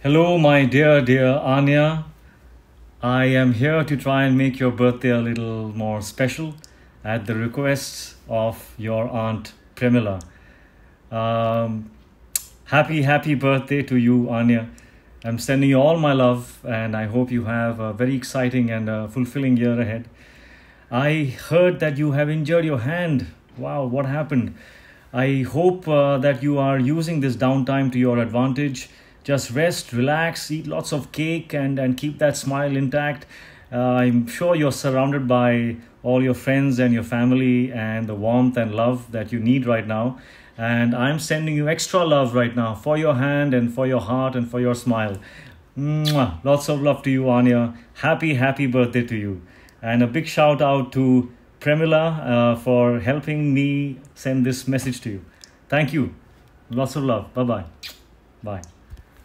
Hello, my dear, dear Anya. I am here to try and make your birthday a little more special at the request of your Aunt Premila. Um, happy, happy birthday to you, Anya. I'm sending you all my love and I hope you have a very exciting and uh, fulfilling year ahead. I heard that you have injured your hand. Wow, what happened? I hope uh, that you are using this downtime to your advantage just rest, relax, eat lots of cake, and, and keep that smile intact. Uh, I'm sure you're surrounded by all your friends and your family and the warmth and love that you need right now. And I'm sending you extra love right now for your hand and for your heart and for your smile. Mwah. Lots of love to you, Anya. Happy, happy birthday to you. And a big shout out to Premila uh, for helping me send this message to you. Thank you. Lots of love. Bye-bye. Bye. -bye. Bye.